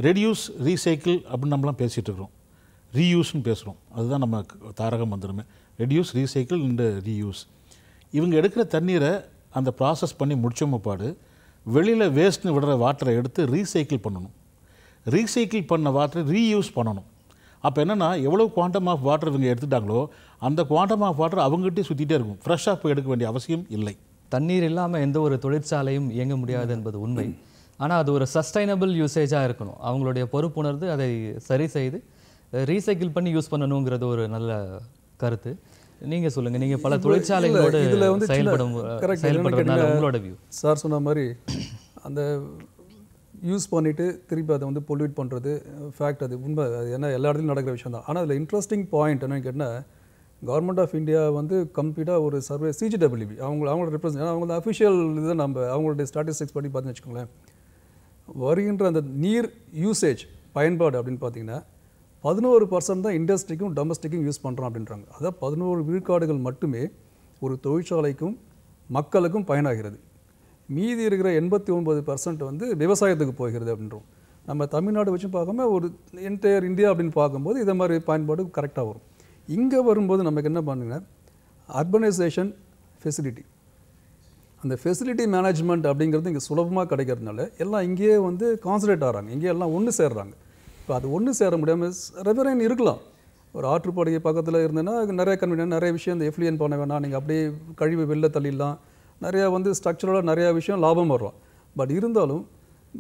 ரெடியூஸ் ரீசைக்கிள் அப்படின்னு நம்மளாம் பேசிகிட்டு இருக்கிறோம் ரீயூஸ்னு பேசுகிறோம் அதுதான் நம்ம தாரகம் வந்துடுமே ரெடியூஸ் ரீசைக்கிள் இந்த ரீயூஸ் இவங்க எடுக்கிற தண்ணீரை அந்த ப்ராசஸ் பண்ணி முடிச்சோம் பாடு வெளியில் வேஸ்ட்னு விடுற வாட்டரை எடுத்து ரீசைக்கிள் பண்ணணும் ரீசைக்கிள் பண்ண வாட்டரை ரீயூஸ் பண்ணணும் அப்போ என்னென்னா எவ்வளோ குவாண்டம் ஆஃப் வாட்டர் இவங்க எடுத்துட்டாங்களோ அந்த குவாண்டம் ஆஃப் வாட்டர் அவங்ககிட்டே சுற்றிகிட்டே இருக்கும் ஃப்ரெஷ்ஷாக போய் எடுக்க வேண்டிய அவசியம் இல்லை தண்ணீர் இல்லாமல் எந்த ஒரு தொழிற்சாலையும் இயங்க முடியாது என்பது உண்மை ஆனால் அது ஒரு சஸ்டைனபிள் யூசேஜாக இருக்கணும் அவங்களுடைய பொறுப்புணர்ந்து அதை சரி செய்து ரீசைக்கிள் பண்ணி யூஸ் பண்ணணுங்கிறது ஒரு நல்ல கருத்து நீங்கள் சொல்லுங்கள் நீங்கள் பல தொழிற்சாலைகளோடு இதில் வந்து செயல்படும் செயல்படுறதுனால உங்களோட வியூ சார் சொன்ன மாதிரி அந்த யூஸ் பண்ணிவிட்டு திருப்பி அதை வந்து பொல்யூட் பண்ணுறது ஃபேக்ட் அது உண்மை அது ஏன்னா எல்லா இடத்துலையும் நடக்கிற விஷயம் தான் ஆனால் அதில் இன்ட்ரெஸ்டிங் பாயிண்ட் என்னன்னு கேட்டால் கவர்மெண்ட் ஆஃப் இந்தியா வந்து கம்ப்ளீட்டாக ஒரு சர்வே சிஜிடபிள்யூபி அவங்க அவங்களோட ஏன்னா அவங்க அஃபிஷியல் இதை நம்ம அவங்களுடைய ஸ்டாட்டிஸ்டிக்ஸ் படி பார்த்துன்னு வச்சுக்கோங்களேன் வருகின்ற அந்த நீர் யூசேஜ் பயன்பாடு அப்படின்னு பார்த்தீங்கன்னா பதினோரு பர்சன்ட் தான் இண்டஸ்ட்ரிக்கும் டொமஸ்டிக்கும் யூஸ் பண்ணுறோம் அப்படின்றாங்க அதாவது பதினோரு விழுக்காடுகள் மட்டுமே ஒரு தொழிற்சாலைக்கும் மக்களுக்கும் பயனாகிறது மீதி இருக்கிற எண்பத்தி ஒன்பது பர்சன்ட் வந்து விவசாயத்துக்கு போகிறது அப்படின்றோம் நம்ம தமிழ்நாடு வச்சு பார்க்காம ஒரு என்டையர் இந்தியா அப்படின்னு பார்க்கும்போது இதை மாதிரி பயன்பாடு கரெக்டாக வரும் இங்கே வரும்போது நமக்கு என்ன பண்ணுங்கன்னா அர்பனைசேஷன் ஃபெசிலிட்டி அந்த ஃபெசிலிட்டி மேனேஜ்மெண்ட் அப்படிங்கிறது இங்கே சுலபமாக கிடைக்கிறதுனால எல்லாம் இங்கேயே வந்து கான்சன்ட்ரேட் ஆகிறாங்க இங்கே எல்லாம் ஒன்று சேர்றாங்க இப்போ அது ஒன்று சேர முடியாமல் ரெவரைன் இருக்கலாம் ஒரு ஆற்றுப்படுகை பக்கத்தில் இருந்தேன்னா நிறைய கன்வீனியன் நிறைய விஷயம் இந்த எஃப்லியன் பண்ண வேணாம் நீங்கள் அப்படியே கழிவு வெளில தள்ளிடலாம் நிறையா வந்து ஸ்ட்ரக்சரலாக நிறையா விஷயம் லாபம் வரும் பட் இருந்தாலும்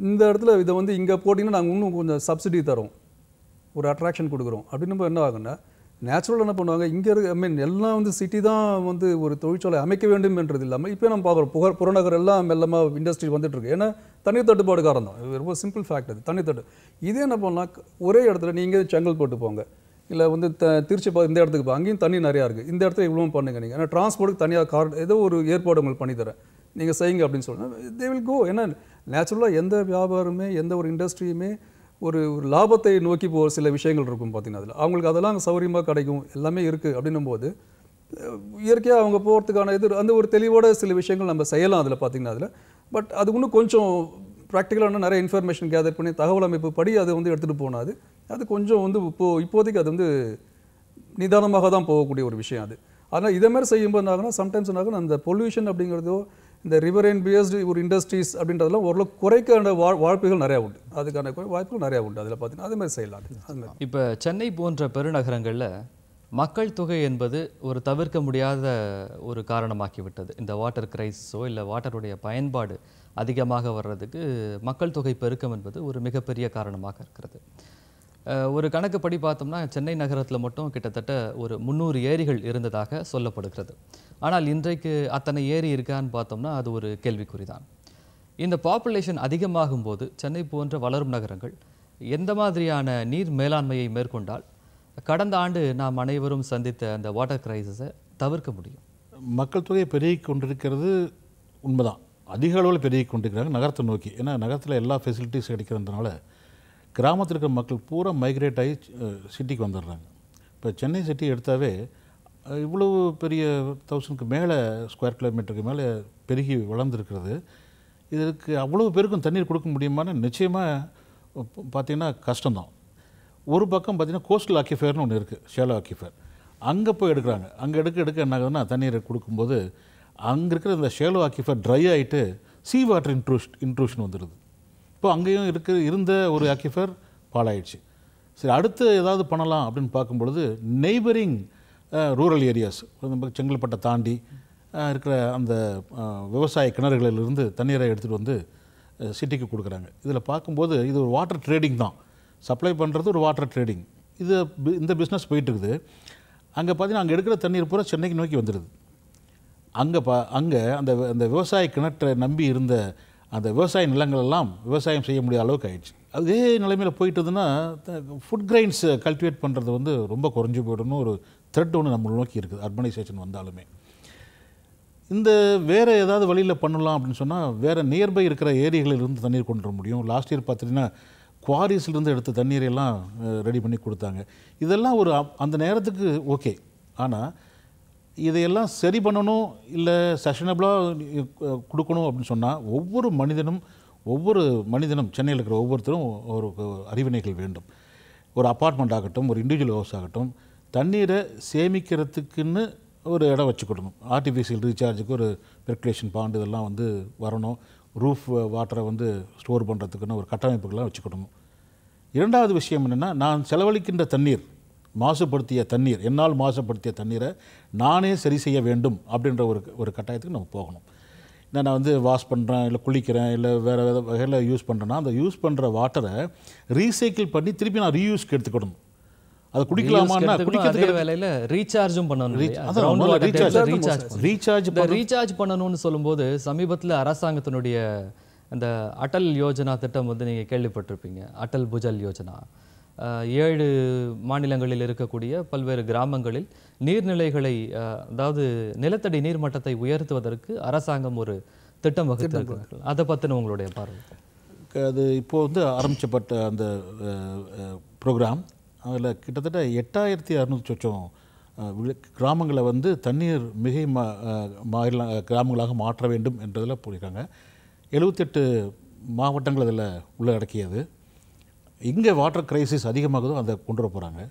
இந்த இடத்துல இதை வந்து இங்கே போட்டிங்கன்னா நாங்கள் இன்னும் கொஞ்சம் சப்சிடி தரோம் ஒரு அட்ராக்ஷன் கொடுக்குறோம் அப்படின்னு என்ன ஆகுன்னா நேச்சுரலாக என்ன பண்ணுவாங்க இங்கே இருக்க ஐ மீன் எல்லாம் வந்து சிட்டி தான் வந்து ஒரு தொழிற்சாலை அமைக்க வேண்டும் என்றது இல்லாமல் இப்போ நம்ம பார்க்குறோம் புக புறநகர் எல்லாம் மெல்லமாக இண்டஸ்ட்ரி வந்துட்டுருக்கு ஏன்னா தண்ணி தட்டுப்பாடு காரணம் ரொம்ப சிம்பிள் ஃபேக்ட் அது தண்ணி தட்டு இதே என்ன பண்ணால் ஒரே இடத்துல நீங்கள் செங்கல் போட்டு போங்க இல்லை வந்து த திருச்சி பா இந்த இடத்துக்கு போ அங்கேயும் தண்ணி நிறையா இருக்குது இந்த இடத்துல இவ்வளோ பண்ணுங்க நீங்கள் ஏன்னா டிரான்ஸ்போர்ட்டுக்கு தனியாக கார் ஏதோ ஒரு ஏற்பாடு உங்களுக்கு பண்ணித்தரேன் நீங்கள் செய்யுங்க அப்படின்னு சொன்னால் தே வில் கோ ஏன்னா நேச்சுரலாக எந்த வியாபாரமே எந்த ஒரு இண்டஸ்ட்ரியுமே ஒரு ஒரு லாபத்தை நோக்கி போகிற சில விஷயங்கள் இருக்கும் பார்த்திங்கன்னா அதில் அவங்களுக்கு அதெல்லாம் சௌகரியமாக கிடைக்கும் எல்லாமே இருக்குது அப்படின்னும் போது இயற்கையாக அவங்க போகிறதுக்கான இது அந்த ஒரு தெளிவோட சில விஷயங்கள் நம்ம செய்யலாம் அதில் பார்த்திங்கன்னா அதில் பட் அது இன்னும் கொஞ்சம் ப்ராக்டிக்கலான நிறைய இன்ஃபர்மேஷன் கேதர் பண்ணி தகவல் அமைப்பு படி அதை வந்து எடுத்துகிட்டு போனாது அது கொஞ்சம் வந்து இப்போது இப்போதைக்கு அது வந்து நிதானமாக தான் போகக்கூடிய ஒரு விஷயம் அது ஆனால் இதே மாதிரி செய்யும்போது என்னாகனா சம்டைம்ஸ் என்னாகனா அந்த பொல்யூஷன் அப்படிங்கிறதோ இந்த ரிவரைன் பேஸ்டு ஒரு இண்டஸ்ட்ரீஸ் அப்படின்றதுலாம் ஓரளவுக்கு குறைக்கான வா வாய்ப்புகள் நிறையா உண்டு அதுக்கான வாய்ப்புகள் நிறையா உண்டு அதில் பார்த்தீங்கன்னா அதே மாதிரி செய்யலாம் இப்போ சென்னை போன்ற பெருநகரங்களில் மக்கள் தொகை என்பது ஒரு தவிர்க்க முடியாத ஒரு காரணமாக்கிவிட்டது இந்த வாட்டர் கிரைஸோ இல்லை வாட்டருடைய பயன்பாடு அதிகமாக வர்றதுக்கு மக்கள் தொகை பெருக்கம் என்பது ஒரு மிகப்பெரிய காரணமாக இருக்கிறது ஒரு கணக்குப்படி பார்த்தோம்னா சென்னை நகரத்தில் மட்டும் கிட்டத்தட்ட ஒரு முந்நூறு ஏரிகள் இருந்ததாக சொல்லப்படுகிறது ஆனால் இன்றைக்கு அத்தனை ஏரி இருக்கான்னு பார்த்தோம்னா அது ஒரு கேள்விக்குறி தான் இந்த பாப்புலேஷன் அதிகமாகும் போது சென்னை போன்ற வளரும் நகரங்கள் எந்த மாதிரியான நீர் மேலாண்மையை மேற்கொண்டால் கடந்த ஆண்டு நாம் அனைவரும் சந்தித்த அந்த வாட்டர் கிரைசிஸை தவிர்க்க முடியும் மக்கள் தொகையை பெருகி கொண்டிருக்கிறது உண்மைதான் அதிக அளவில் பெருகி கொண்டிருக்கிறாங்க நகரத்தை நோக்கி ஏன்னா நகரத்தில் எல்லா ஃபெசிலிட்டிஸ் கிடைக்கிறதுனால கிராமத்தில் இருக்கிற மக்கள் பூரா மைக்ரேட் ஆகி சிட்டிக்கு வந்துடுறாங்க இப்போ சென்னை சிட்டி எடுத்தாவே இவ்வளவு பெரிய தௌசண்ட்க்கு மேலே ஸ்கொயர் கிலோமீட்டருக்கு மேலே பெருகி வளர்ந்துருக்கிறது இதற்கு அவ்வளோ பேருக்கும் தண்ணீர் கொடுக்க முடியுமான்னு நிச்சயமாக பார்த்திங்கன்னா கஷ்டம்தான் ஒரு பக்கம் பார்த்திங்கன்னா கோஸ்டல் ஆக்கிஃபேர்னு ஒன்று இருக்குது ஷேலோ ஆக்கிஃபேர் அங்கே போய் எடுக்கிறாங்க அங்கே எடுக்க எடுக்க என்ன ஆகுதுன்னா தண்ணீரை கொடுக்கும்போது அங்கே இருக்கிற இந்த ஷேலோ ஆக்கிஃபேர் ட்ரை ஆகிட்டு சீ வாட்டர் இன்ட்ரூஷ் இன்ட்ரூஷன் வந்துடுது இப்போ அங்கேயும் இருக்க இருந்த ஒரு அக்கிஃபர் பாலாயிடுச்சு சரி அடுத்து ஏதாவது பண்ணலாம் அப்படின்னு பார்க்கும்பொழுது நெய்பரிங் ரூரல் ஏரியாஸ் செங்கல்பட்டை தாண்டி இருக்கிற அந்த விவசாய கிணறுகளிலிருந்து தண்ணீரை எடுத்துகிட்டு வந்து சிட்டிக்கு கொடுக்குறாங்க இதில் பார்க்கும்போது இது ஒரு வாட்டர் ட்ரேடிங் தான் சப்ளை பண்ணுறது ஒரு வாட்டர் ட்ரேடிங் இது இந்த பிஸ்னஸ் போயிட்டுருக்குது அங்கே பார்த்தீங்கன்னா அங்கே எடுக்கிற தண்ணீர் பூரா சென்னைக்கு நோக்கி வந்துடுது அங்கே பா அங்கே அந்த அந்த விவசாய கிணற்றை நம்பி இருந்த அந்த விவசாய நிலங்கள் எல்லாம் விவசாயம் செய்ய முடியாத அளவுக்கு ஆயிடுச்சு அதே நிலைமையில் போயிட்டதுன்னா ஃபுட் கிரைன்ஸை கல்டிவேட் பண்ணுறது வந்து ரொம்ப குறைஞ்சி போய்டணும் ஒரு த்ரெட் ஒன்று நம்ம நோக்கி இருக்குது அர்பனைசேஷன் வந்தாலுமே இந்த வேறு ஏதாவது வழியில் பண்ணலாம் அப்படின்னு சொன்னால் வேறு நியர்பை இருக்கிற இருந்து தண்ணீர் கொண்டு வர முடியும் லாஸ்ட் இயர் பார்த்தீங்கன்னா குவாரிஸ்லேருந்து எடுத்த தண்ணீரையெல்லாம் ரெடி பண்ணி கொடுத்தாங்க இதெல்லாம் ஒரு அந்த நேரத்துக்கு ஓகே ஆனால் இதையெல்லாம் சரி பண்ணணும் இல்லை சஷனபிளாக கொடுக்கணும் அப்படின்னு சொன்னால் ஒவ்வொரு மனிதனும் ஒவ்வொரு மனிதனும் சென்னையில் இருக்கிற ஒவ்வொருத்தரும் ஒரு அறிவினைகள் வேண்டும் ஒரு அப்பார்ட்மெண்ட் ஆகட்டும் ஒரு இண்டிவிஜுவல் ஹவுஸ் ஆகட்டும் தண்ணீரை சேமிக்கிறதுக்குன்னு ஒரு இடம் வச்சுக்கிடணும் ஆர்டிஃபிஷியல் ரீசார்ஜுக்கு ஒரு பெர்குலேஷன் பாண்டு இதெல்லாம் வந்து வரணும் ரூஃப் வாட்டரை வந்து ஸ்டோர் பண்ணுறதுக்குன்னு ஒரு கட்டமைப்புகள்லாம் வச்சுக்கிடணும் இரண்டாவது விஷயம் என்னென்னா நான் செலவழிக்கின்ற தண்ணீர் மாசுபடுத்திய தண்ணீர் என்னால் மாசுபடுத்திய தண்ணீரை நானே சரி செய்ய வேண்டும் அப்படின்ற ஒரு ஒரு கட்டாயத்துக்கு நம்ம போகணும் நான் வந்து வாஷ் பண்ணுறேன் இல்லை குளிக்கிறேன் இல்லை வேறு வேறு வகையில் யூஸ் பண்ணுறேன்னா அந்த யூஸ் பண்ணுற வாட்டரை ரீசைக்கிள் பண்ணி திருப்பி நான் ரீயூஸ்க்கு எடுத்துக்கணும் அது குடிக்கலாமான்னா குடிக்கிறதுக்கு வேலையில் ரீசார்ஜும் பண்ணணும் ரீசார்ஜ் ரீசார்ஜ் ரீசார்ஜ் பண்ணணும்னு சொல்லும்போது சமீபத்தில் அரசாங்கத்தினுடைய அந்த அடல் யோஜனா திட்டம் வந்து நீங்கள் கேள்விப்பட்டிருப்பீங்க அடல் புஜல் யோஜனா ஏழு மாநிலங்களில் இருக்கக்கூடிய பல்வேறு கிராமங்களில் நீர்நிலைகளை அதாவது நிலத்தடி நீர்மட்டத்தை உயர்த்துவதற்கு அரசாங்கம் ஒரு திட்டம் வகுத்திருக்கிறார்கள் அதை பற்றின உங்களுடைய பார்வை அது இப்போ வந்து ஆரம்பிச்சப்பட்ட அந்த ப்ரோக்ராம் அதில் கிட்டத்தட்ட எட்டாயிரத்தி அறுநூத்தி சொச்சம் கிராமங்களை வந்து தண்ணீர் மிகை மாநில கிராமங்களாக மாற்ற வேண்டும் என்றதில் போயிருக்காங்க எழுபத்தெட்டு மாவட்டங்கள் அதில் உள்ளடக்கியது எங்கே வாட்டர் கிரைசிஸ் அதிகமாகுதோ அதை கொண்டு வர போகிறாங்க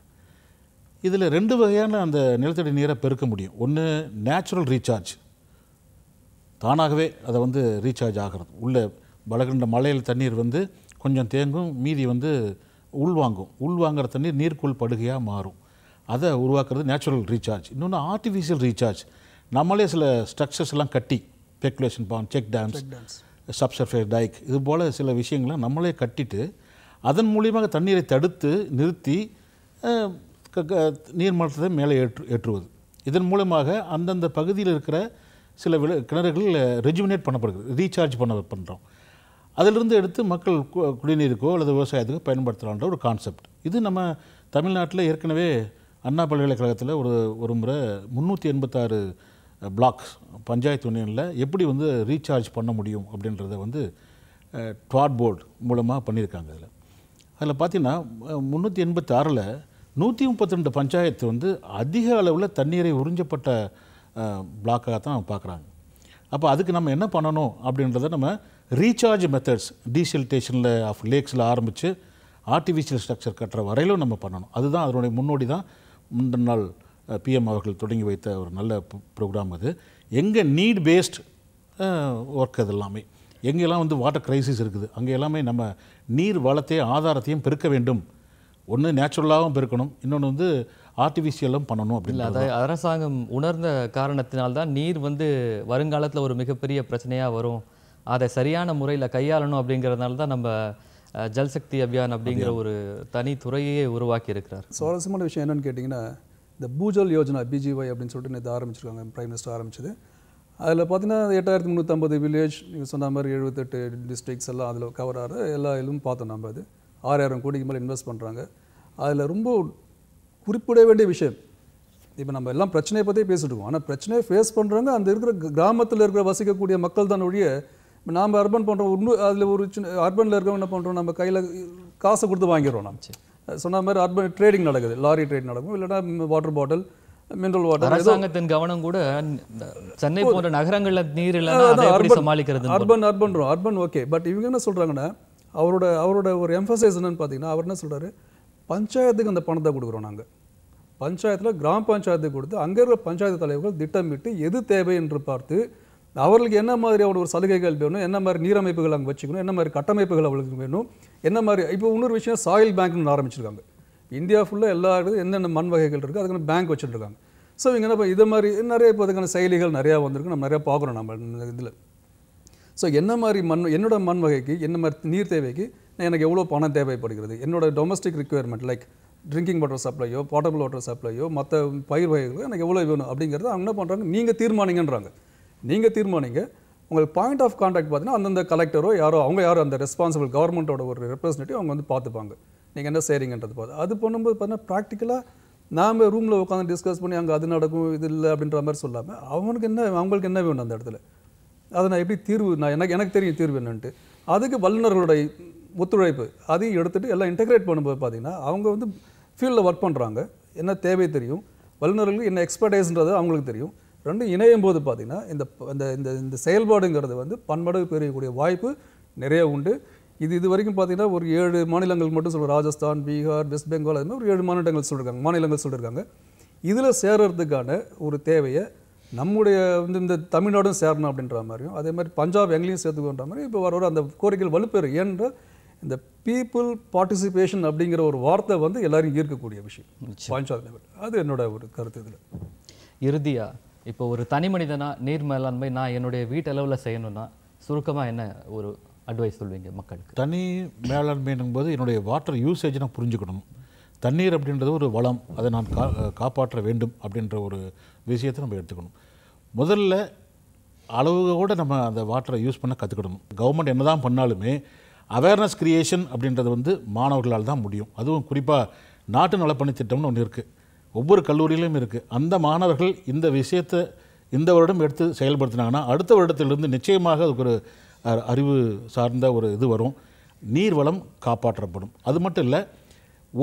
இதில் ரெண்டு வகையான அந்த நிலத்தடி நீரை பெருக்க முடியும் ஒன்று நேச்சுரல் ரீசார்ஜ் தானாகவே அதை வந்து ரீசார்ஜ் ஆகிறது உள்ளே பலகண்ட மலையில் தண்ணீர் வந்து கொஞ்சம் தேங்கும் மீதி வந்து உள்வாங்கும் உள்வாங்கிற தண்ணீர் நீர்க்குள் படுகையாக மாறும் அதை உருவாக்குறது நேச்சுரல் ரீசார்ஜ் இன்னொன்று ஆர்டிஃபிஷியல் ரீசார்ஜ் நம்மளே சில ஸ்ட்ரக்சர்ஸ் எல்லாம் கட்டி பெக்குலேஷன் பான் செக் டேம்ஸ் சப்சர்ஃபேர் டைக் இது போல் சில விஷயங்களை நம்மளே கட்டிட்டு அதன் மூலியமாக தண்ணீரை தடுத்து நிறுத்தி நீர்மட்டத்தை மேலே ஏற்று ஏற்றுவது இதன் மூலமாக அந்தந்த பகுதியில் இருக்கிற சில வி கிணறுகள் ரெஜுமினேட் பண்ணப்படுகிறது ரீசார்ஜ் பண்ண பண்ணுறோம் அதிலிருந்து எடுத்து மக்கள் குடிநீருக்கோ அல்லது விவசாயத்துக்கோ பயன்படுத்தலான்ற ஒரு கான்செப்ட் இது நம்ம தமிழ்நாட்டில் ஏற்கனவே அண்ணா பல்கலைக்கழகத்தில் ஒரு ஒரு முறை முந்நூற்றி எண்பத்தாறு பிளாக்ஸ் பஞ்சாயத்து யூனியனில் எப்படி வந்து ரீசார்ஜ் பண்ண முடியும் அப்படின்றத வந்து ட்வாட் போர்டு மூலமாக பண்ணியிருக்காங்க அதில் அதில் பார்த்தீங்கன்னா முந்நூற்றி எண்பத்தி ஆறில் நூற்றி முப்பத்தி ரெண்டு பஞ்சாயத்து வந்து அதிக அளவில் தண்ணீரை உறிஞ்சப்பட்ட பிளாக்காக தான் பார்க்குறாங்க அப்போ அதுக்கு நம்ம என்ன பண்ணணும் அப்படின்றத நம்ம ரீசார்ஜ் மெத்தட்ஸ் டீசல்டேஷனில் ஆஃப் லேக்ஸில் ஆரம்பித்து ஆர்டிஃபிஷியல் ஸ்ட்ரக்சர் கட்டுற வரையிலும் நம்ம பண்ணணும் அதுதான் அதனுடைய முன்னோடி தான் முந்தின நாள் பிஎம் அவர்கள் தொடங்கி வைத்த ஒரு நல்ல ப்ரோக்ராம் அது எங்கே நீட் பேஸ்ட் ஒர்க் அது எல்லாமே எங்கெல்லாம் வந்து வாட்டர் கிரைசிஸ் இருக்குது அங்கே எல்லாமே நம்ம நீர் வளத்தையும் ஆதாரத்தையும் பெருக்க வேண்டும் ஒன்று நேச்சுரலாகவும் பெருக்கணும் இன்னொன்று வந்து ஆர்டிஃபிஷியலும் பண்ணணும் அப்படின்னு அதை அரசாங்கம் உணர்ந்த காரணத்தினால்தான் நீர் வந்து வருங்காலத்தில் ஒரு மிகப்பெரிய பிரச்சனையாக வரும் அதை சரியான முறையில் கையாளணும் அப்படிங்கிறதுனால தான் நம்ம ஜல்சக்தி அபியான் அப்படிங்கிற ஒரு தனி துறையே உருவாக்கி இருக்கிறார் சுவாரஸ்யமான விஷயம் என்னென்னு கேட்டிங்கன்னா இந்த பூஜல் யோஜனா பிஜிஒய் அப்படின்னு சொல்லிட்டு இதை ஆரம்பிச்சிருக்காங்க பிரைம் மினிஸ்டர் ஆரம்பிச்சது அதில் பார்த்தீங்கன்னா எட்டாயிரத்தி முந்நூற்றம்பது வில்லேஜ் நீங்கள் சொன்ன மாதிரி எழுபத்தெட்டு டிஸ்ட்ரிக்ஸ் எல்லாம் அதில் கவர் ஆகிற எல்லா இதுவும் பார்த்தோம் நம்ம அது ஆறாயிரம் கோடிக்கு மேலே இன்வெஸ்ட் பண்ணுறாங்க அதில் ரொம்ப குறிப்பிட வேண்டிய விஷயம் இப்போ நம்ம எல்லாம் பிரச்சனையை பற்றி பேசிட்டு இருக்கோம் ஆனால் பிரச்சனையை ஃபேஸ் பண்ணுறாங்க அந்த இருக்கிற கிராமத்தில் இருக்கிற வசிக்கக்கூடிய மக்கள் தான் ஒழிய இப்போ நாம் அர்பன் பண்ணுறோம் இன்னும் அதில் ஒரு சின்ன அர்பனில் இருக்கிறவங்க என்ன பண்ணுறோம் நம்ம கையில் காசை கொடுத்து வாங்கிடுறோம் நம்ம சொன்ன மாதிரி அர்பன் ட்ரேடிங் நடக்குது லாரி ட்ரேட் நடக்கும் இல்லைனா வாட்டர் பாட்டில் மினரல் வாட்டர் அரசாங்கத்தின் கவனம் கூட சென்னை போன்ற நகரங்களில் நீர் இல்லைன்னா எப்படி சமாளிக்கிறது urban urban urban okay but இவங்க என்ன சொல்கிறாங்கன்னா அவரோட அவரோட ஒரு எம்ஃபசைஸ் என்னன்னு பார்த்தீங்கன்னா அவர் என்ன சொல்கிறாரு பஞ்சாயத்துக்கு அந்த பணத்தை கொடுக்குறோம் நாங்கள் பஞ்சாயத்தில் கிராம பஞ்சாயத்துக்கு கொடுத்து அங்கே இருக்கிற பஞ்சாயத்து தலைவர்கள் திட்டமிட்டு எது தேவை என்று பார்த்து அவர்களுக்கு என்ன மாதிரியான ஒரு சலுகைகள் வேணும் என்ன மாதிரி நீரமைப்புகள் அங்கே வச்சுக்கணும் என்ன மாதிரி கட்டமைப்புகள் அவர்களுக்கு வேணும் என்ன மாதிரி இப்போ இன்னொரு விஷயம் சாயில் பேங்க்னு ஆரம்பிச்சிருக்காங்க இந்தியா ஃபுல்லாக எல்லா இடத்துல என்னென்ன மண் வகைகள் இருக்குது அதுக்கான பேங்க் வச்சுட்டுருக்காங்க ஸோ இங்கே என்ன இதை மாதிரி நிறைய இப்போ அதுக்கான செயலிகள் நிறையா வந்திருக்கு நம்ம நிறையா பார்க்குறோம் நம்ம இதில் ஸோ என்ன மாதிரி மண் என்னோடய மண் வகைக்கு என்ன மாதிரி நீர் தேவைக்கு எனக்கு எவ்வளோ பணம் தேவைப்படுகிறது என்னோடய domestic requirement like drinking water சப்ளையோ பாட்டபிள் வாட்டர் சப்ளையோ மற்ற பயிர் வகைகளோ எனக்கு எவ்வளோ வேணும் அப்படிங்கிறத அவங்க என்ன பண்ணுறாங்க நீங்கள் தீர்மானிங்கன்றாங்க நீங்கள் தீர்மானிங்க உங்களுக்கு பாயிண்ட் ஆஃப் கான்டாக்ட் பார்த்தீங்கன்னா அந்தந்த கலெக்டரோ யாரோ அவங்க யாரோ அந்த ரெஸ்பான்சிபிள் கவர்மெண்ட்டோட ஒரு ரெப்ரஸன்டேட்டிவ் அவங்க வந்து பார்த்துப்பாங்க நீங்கள் என்ன செய்கிறீங்கன்றது பார்த்து அது பண்ணும்போது பார்த்தீங்கன்னா ப்ராக்டிக்கலாக நாம் ரூமில் உட்காந்து டிஸ்கஸ் பண்ணி அங்கே அது நடக்கும் இது இல்லை அப்படின்ற மாதிரி சொல்லாமல் அவனுக்கு என்ன அவங்களுக்கு என்ன வேணும் அந்த இடத்துல அதை நான் எப்படி தீர்வு நான் எனக்கு எனக்கு தெரியும் தீர்வு என்னன்ட்டு அதுக்கு வல்லுநர்களுடைய ஒத்துழைப்பு அதையும் எடுத்துகிட்டு எல்லாம் இன்டெகிரேட் பண்ணும்போது பார்த்திங்கன்னா அவங்க வந்து ஃபீல்டில் ஒர்க் பண்ணுறாங்க என்ன தேவை தெரியும் வல்லுநர்களுக்கு என்ன எக்ஸ்பர்டைஸ்ன்றது அவங்களுக்கு தெரியும் ரெண்டும் இணையும் போது பார்த்திங்கன்னா இந்த இந்த இந்த செயல்பாடுங்கிறது வந்து பன்மடங்கு பெரியக்கூடிய வாய்ப்பு நிறைய உண்டு இது இது வரைக்கும் பார்த்தீங்கன்னா ஒரு ஏழு மாநிலங்கள் மட்டும் சொல்கிறாங்க ராஜஸ்தான் பீகார் வெஸ்ட் பெங்கால் அது ஒரு ஏழு மாநிலங்கள் சொல்லியிருக்காங்க மாநிலங்கள் சொல்லியிருக்காங்க இதில் சேர்கிறதுக்கான ஒரு தேவையை நம்முடைய வந்து இந்த தமிழ்நாடும் சேரணும் அப்படின்ற மாதிரியும் அதே மாதிரி பஞ்சாப் எங்களையும் சேர்த்துக்கோன்ற மாதிரி இப்போ வர வர அந்த கோரிக்கைகள் வலுப்பெறும் ஏன்ற இந்த பீப்புள் பார்ட்டிசிபேஷன் அப்படிங்கிற ஒரு வார்த்தை வந்து எல்லாரையும் ஈர்க்கக்கூடிய விஷயம் பஞ்சாப் லெவல் அது என்னோட ஒரு கருத்து இதில் இறுதியாக இப்போ ஒரு தனி மனிதனாக நீர் மேலாண்மை நான் என்னுடைய வீட்டளவில் செய்யணும்னா சுருக்கமாக என்ன ஒரு அட்வைஸ் சொல்வீங்க மக்களுக்கு தனி மேலாண்மைங்கும் போது என்னுடைய வாட்டர் யூசேஜ் நான் புரிஞ்சுக்கணும் தண்ணீர் அப்படின்றது ஒரு வளம் அதை நான் கா காப்பாற்ற வேண்டும் அப்படின்ற ஒரு விஷயத்தை நம்ம எடுத்துக்கணும் முதல்ல அளவுகோடு நம்ம அந்த வாட்டரை யூஸ் பண்ண கற்றுக்கணும் கவர்மெண்ட் என்ன தான் பண்ணாலுமே அவேர்னஸ் க்ரியேஷன் அப்படின்றது வந்து மாணவர்களால் தான் முடியும் அதுவும் குறிப்பாக நாட்டு நலப்பணி திட்டம்னு ஒன்று இருக்குது ஒவ்வொரு கல்லூரியிலும் இருக்குது அந்த மாணவர்கள் இந்த விஷயத்தை இந்த வருடம் எடுத்து செயல்படுத்தினாங்கன்னா அடுத்த வருடத்திலிருந்து நிச்சயமாக அதுக்கு ஒரு அறிவு சார்ந்த ஒரு இது வரும் நீர்வளம் காப்பாற்றப்படும் அது மட்டும் இல்லை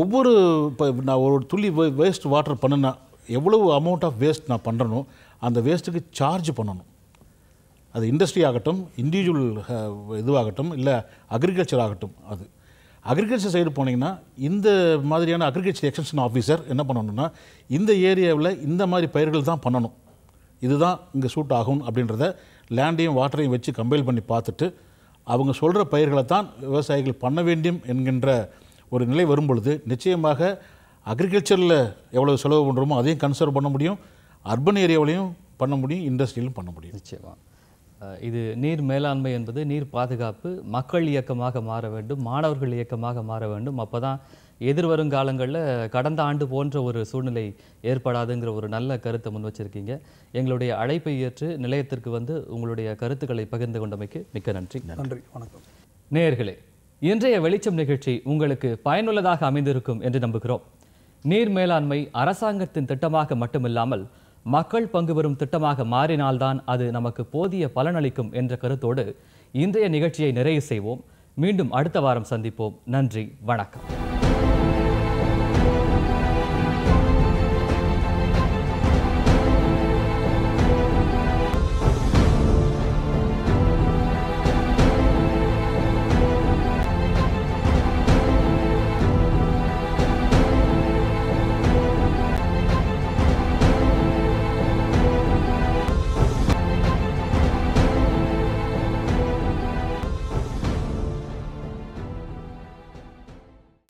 ஒவ்வொரு இப்போ நான் ஒரு துள்ளி வேஸ்ட் வாட்டர் பண்ணுன்னா எவ்வளவு அமௌண்ட் ஆஃப் வேஸ்ட் நான் பண்ணுறனோ அந்த வேஸ்ட்டுக்கு சார்ஜ் பண்ணணும் அது இண்டஸ்ட்ரி ஆகட்டும் இண்டிவிஜுவல் இதுவாகட்டும் இல்லை அக்ரிகல்ச்சர் ஆகட்டும் அது அக்ரிகல்ச்சர் சைடு போனீங்கன்னா இந்த மாதிரியான அக்ரிகல்ச்சர் எக்ஸ்டென்ஷன் ஆஃபீஸர் என்ன பண்ணணும்னா இந்த ஏரியாவில் இந்த மாதிரி பயிர்கள் தான் பண்ணணும் இதுதான் இங்கே சூட் ஆகும் அப்படின்றத லேண்டையும் வாட்டரையும் வச்சு கம்பைல் பண்ணி பார்த்துட்டு அவங்க சொல்கிற பயிர்களை தான் விவசாயிகள் பண்ண வேண்டும் என்கின்ற ஒரு நிலை வரும் பொழுது நிச்சயமாக அக்ரிகல்ச்சரில் எவ்வளோ செலவு பண்ணுறோமோ அதையும் கன்சர்வ் பண்ண முடியும் அர்பன் ஏரியாவிலையும் பண்ண முடியும் இண்டஸ்ட்ரியிலும் பண்ண முடியும் நிச்சயமாக இது நீர் மேலாண்மை என்பது நீர் பாதுகாப்பு மக்கள் இயக்கமாக மாற வேண்டும் மாணவர்கள் இயக்கமாக மாற வேண்டும் அப்போ தான் எதிர்வரும் காலங்களில் கடந்த ஆண்டு போன்ற ஒரு சூழ்நிலை ஏற்படாதுங்கிற ஒரு நல்ல கருத்தை முன் வச்சிருக்கீங்க எங்களுடைய அழைப்பை ஏற்று நிலையத்திற்கு வந்து உங்களுடைய கருத்துக்களை பகிர்ந்து கொண்டமைக்கு மிக்க நன்றி நன்றி வணக்கம் நேயர்களே இன்றைய வெளிச்சம் நிகழ்ச்சி உங்களுக்கு பயனுள்ளதாக அமைந்திருக்கும் என்று நம்புகிறோம் நீர் மேலாண்மை அரசாங்கத்தின் திட்டமாக மட்டுமில்லாமல் மக்கள் பங்கு பெறும் திட்டமாக மாறினால்தான் அது நமக்கு போதிய பலனளிக்கும் என்ற கருத்தோடு இன்றைய நிகழ்ச்சியை நிறைவு செய்வோம் மீண்டும் அடுத்த வாரம் சந்திப்போம் நன்றி வணக்கம்